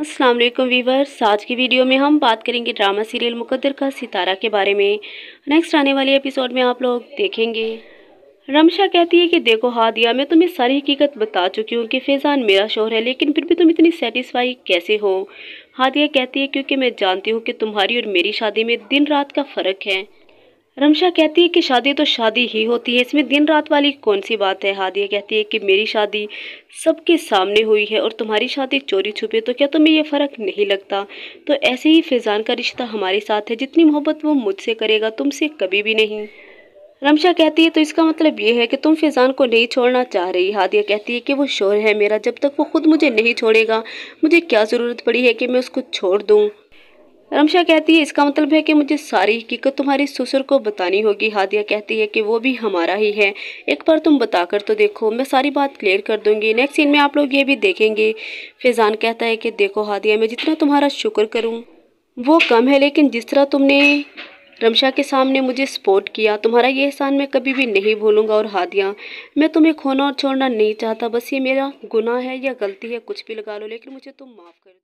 अस्सलाम वालेकुम वीवर्स आज की वीडियो में हम बात करेंगे ड्रामा सीरियल मुकद्दर का सितारा के बारे में नेक्स्ट आने वाले एपिसोड में आप लोग देखेंगे रमशा कहती है कि देखो हादिया मैं तुम्हें सारी हकीकत बता चुकी हूँ कि फैज़ान मेरा शोहर है लेकिन फिर भी तुम इतनी सेटिस्फाई कैसे हो हादिया कहती है क्योंकि मैं जानती हूँ कि तुम्हारी और मेरी शादी में दिन रात का फ़र्क है रमशा कहती है कि शादी तो शादी ही होती है इसमें दिन रात वाली कौन सी बात है हादिया कहती है कि मेरी शादी सबके सामने हुई है और तुम्हारी शादी चोरी छुपे तो क्या तुम्हें ये फ़र्क नहीं लगता तो ऐसे ही फिजान का रिश्ता हमारे साथ है जितनी मोहब्बत वो मुझसे करेगा तुमसे कभी भी नहीं रमशा कहती है तो इसका मतलब ये है कि तुम फिजान को नहीं छोड़ना चाह रही हादिया कहती है कि वो शोर है मेरा जब तक वो खुद मुझे नहीं छोड़ेगा मुझे क्या ज़रूरत पड़ी है कि मैं उसको छोड़ दूँ रमशा कहती है इसका मतलब है कि मुझे सारी हकीकत तुम्हारे ससुर को बतानी होगी हादिया कहती है कि वो भी हमारा ही है एक बार तुम बताकर तो देखो मैं सारी बात क्लियर कर दूंगी नेक्स्ट सीन में आप लोग ये भी देखेंगे फैज़ान कहता है कि देखो हादिया मैं जितना तुम्हारा शुक्र करूँ वो कम है लेकिन जिस तरह तुमने रमशा के सामने मुझे सपोर्ट किया तुम्हारा ये एहसान मैं कभी भी नहीं भूलूंगा और हादिया मैं तुम्हें खोना और छोड़ना नहीं चाहता बस ये मेरा गुनाह है या गलती है कुछ भी लगा लो लेकिन मुझे तुम माफ़ कर